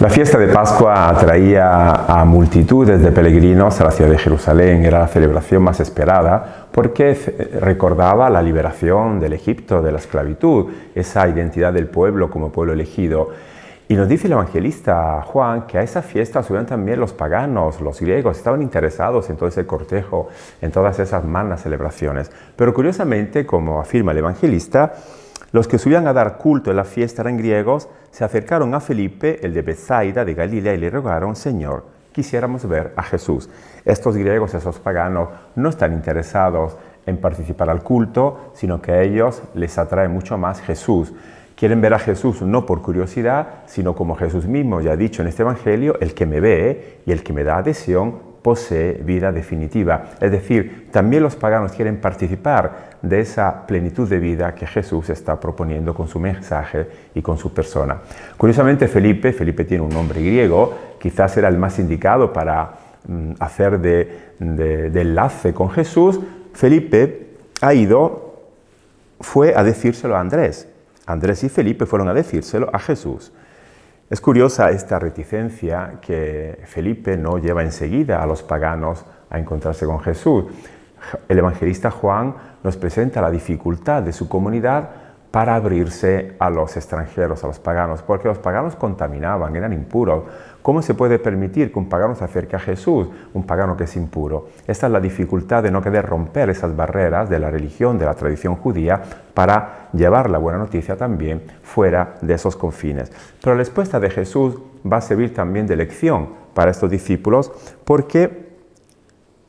La fiesta de Pascua atraía a multitudes de peregrinos a la ciudad de Jerusalén. Era la celebración más esperada porque recordaba la liberación del Egipto de la esclavitud, esa identidad del pueblo como pueblo elegido. Y nos dice el evangelista Juan que a esa fiesta subían también los paganos, los griegos, estaban interesados en todo ese cortejo, en todas esas malas celebraciones. Pero curiosamente, como afirma el evangelista, los que subían a dar culto en la fiesta eran griegos, se acercaron a Felipe, el de Bethsaida de Galilea, y le rogaron, Señor, quisiéramos ver a Jesús. Estos griegos, esos paganos, no están interesados en participar al culto, sino que a ellos les atrae mucho más Jesús quieren ver a Jesús no por curiosidad, sino como Jesús mismo ya ha dicho en este Evangelio, el que me ve y el que me da adhesión posee vida definitiva. Es decir, también los paganos quieren participar de esa plenitud de vida que Jesús está proponiendo con su mensaje y con su persona. Curiosamente, Felipe, Felipe tiene un nombre griego, quizás era el más indicado para mm, hacer de, enlace con Jesús. Felipe ha ido, fue a decírselo a Andrés, Andrés y Felipe fueron a decírselo a Jesús. Es curiosa esta reticencia que Felipe no lleva enseguida a los paganos a encontrarse con Jesús. El evangelista Juan nos presenta la dificultad de su comunidad para abrirse a los extranjeros, a los paganos, porque los paganos contaminaban, eran impuros. ¿Cómo se puede permitir que un pagano se acerque a Jesús, un pagano que es impuro? Esta es la dificultad de no querer romper esas barreras de la religión, de la tradición judía, para llevar la buena noticia también fuera de esos confines. Pero la respuesta de Jesús va a servir también de lección para estos discípulos, porque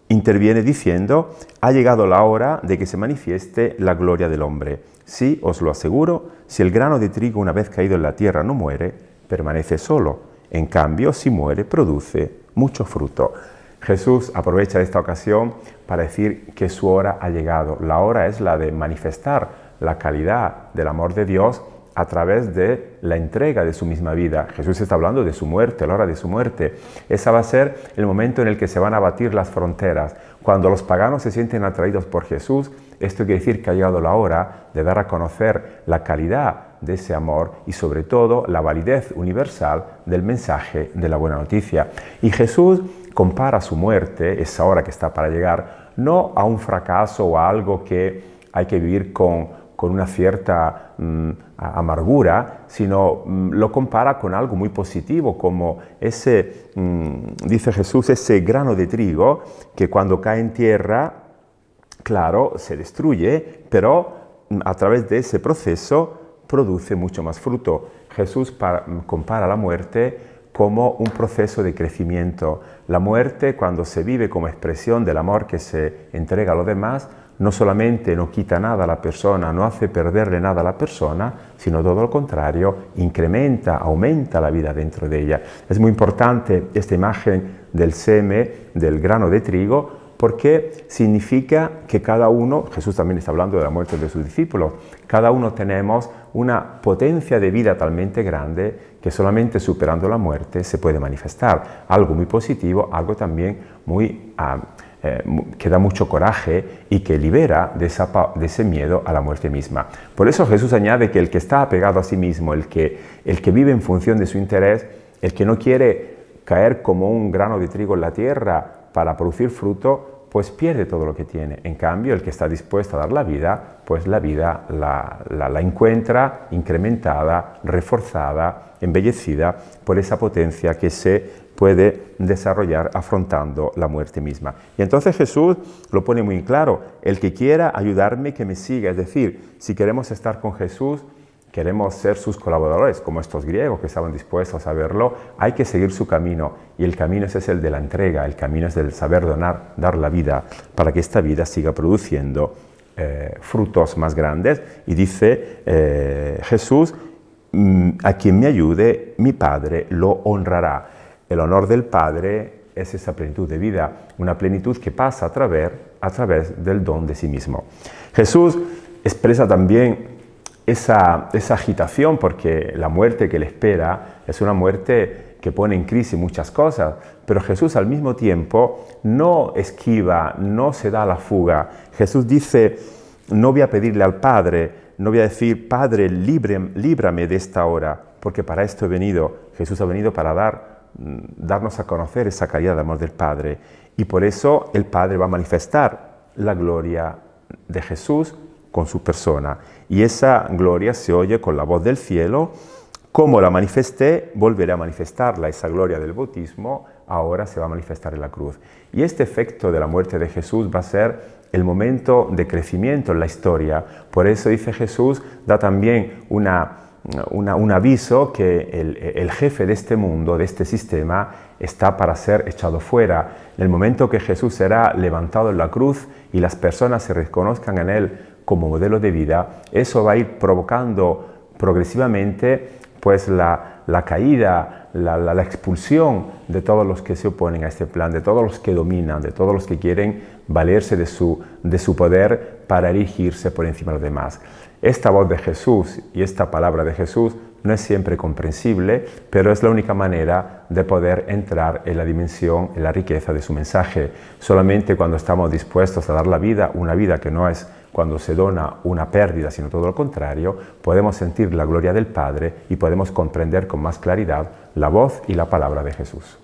interviene diciendo, ha llegado la hora de que se manifieste la gloria del hombre. Sí, os lo aseguro, si el grano de trigo una vez caído en la tierra no muere, permanece solo. En cambio, si muere, produce mucho fruto. Jesús aprovecha esta ocasión para decir que su hora ha llegado. La hora es la de manifestar la calidad del amor de Dios a través de la entrega de su misma vida. Jesús está hablando de su muerte, la hora de su muerte. Esa va a ser el momento en el que se van a batir las fronteras, cuando los paganos se sienten atraídos por Jesús esto quiere decir que ha llegado la hora de dar a conocer la calidad de ese amor y sobre todo la validez universal del mensaje de la buena noticia. Y Jesús compara su muerte, esa hora que está para llegar, no a un fracaso o a algo que hay que vivir con, una cierta mm, amargura, sino mm, lo compara con algo muy positivo, como ese, mm, dice Jesús, ese grano de trigo que cuando cae en tierra claro, se destruye, pero a través de ese proceso produce mucho más fruto. Jesús compara la muerte como un proceso de crecimiento. La muerte, cuando se vive como expresión del amor que se entrega a los demás, no solamente no quita nada a la persona, no hace perderle nada a la persona, sino todo lo contrario, incrementa, aumenta la vida dentro de ella. Es muy importante esta imagen del seme, del grano de trigo, porque significa que cada uno, Jesús también está hablando de la muerte de sus discípulos, cada uno tenemos una potencia de vida talmente grande que solamente superando la muerte se puede manifestar. Algo muy positivo, algo también muy, ah, eh, que da mucho coraje y que libera de, de, ese miedo a la muerte misma. Por eso Jesús añade que el que está apegado a sí mismo, el que, el que vive en función de su interés, el que no quiere caer como un grano de trigo en la tierra para producir fruto, pues pierde todo lo que tiene. En cambio, el que está dispuesto a dar la vida, pues la vida la, encuentra incrementada, reforzada, embellecida por esa potencia que se puede desarrollar afrontando la muerte misma. Y entonces Jesús lo pone muy claro, el que quiera ayudarme, que me siga. Es decir, si queremos estar con Jesús, queremos ser sus colaboradores, como estos griegos que estaban dispuestos a verlo, hay que seguir su camino. Y el camino ese es el de la entrega, el camino es del saber donar, dar la vida, para que esta vida siga produciendo eh, frutos más grandes. Y dice eh, Jesús, mm, a quien me ayude, mi Padre lo honrará. El honor del Padre es esa plenitud de vida, una plenitud que pasa a través, a través del don de sí mismo. Jesús expresa también esa, agitación, porque la muerte que le espera es una muerte que pone en crisis muchas cosas, pero Jesús al mismo tiempo no esquiva, no se da la fuga. Jesús dice, no voy a pedirle al Padre, no voy a decir, Padre, líbrame de esta hora, porque para esto he venido. Jesús ha venido para dar, mm, darnos a conocer esa calidad de amor del Padre. Y por eso el Padre va a manifestar la gloria de Jesús con su persona. Y esa gloria se oye con la voz del cielo. Como la manifesté, volveré a manifestarla. Esa gloria del bautismo ahora se va a manifestar en la cruz. Y este efecto de la muerte de Jesús va a ser el momento de crecimiento en la historia. Por eso dice Jesús, da también un aviso que el, el jefe de este mundo, de este sistema, está para ser echado fuera. En el momento que Jesús será levantado en la cruz y las personas se reconozcan en él como modelo de vida, eso va a ir provocando progresivamente pues la, caída, la, expulsión de todos los que se oponen a este plan, de todos los que dominan, de todos los que quieren valerse de su, de su poder para erigirse por encima de los demás. Esta voz de Jesús y esta palabra de Jesús no es siempre comprensible, pero es la única manera de poder entrar en la dimensión, en la riqueza de su mensaje. Solamente cuando estamos dispuestos a dar la vida, una vida que no es cuando se dona una pérdida, sino todo lo contrario, podemos sentir la gloria del Padre y podemos comprender con más claridad la voz y la palabra de Jesús.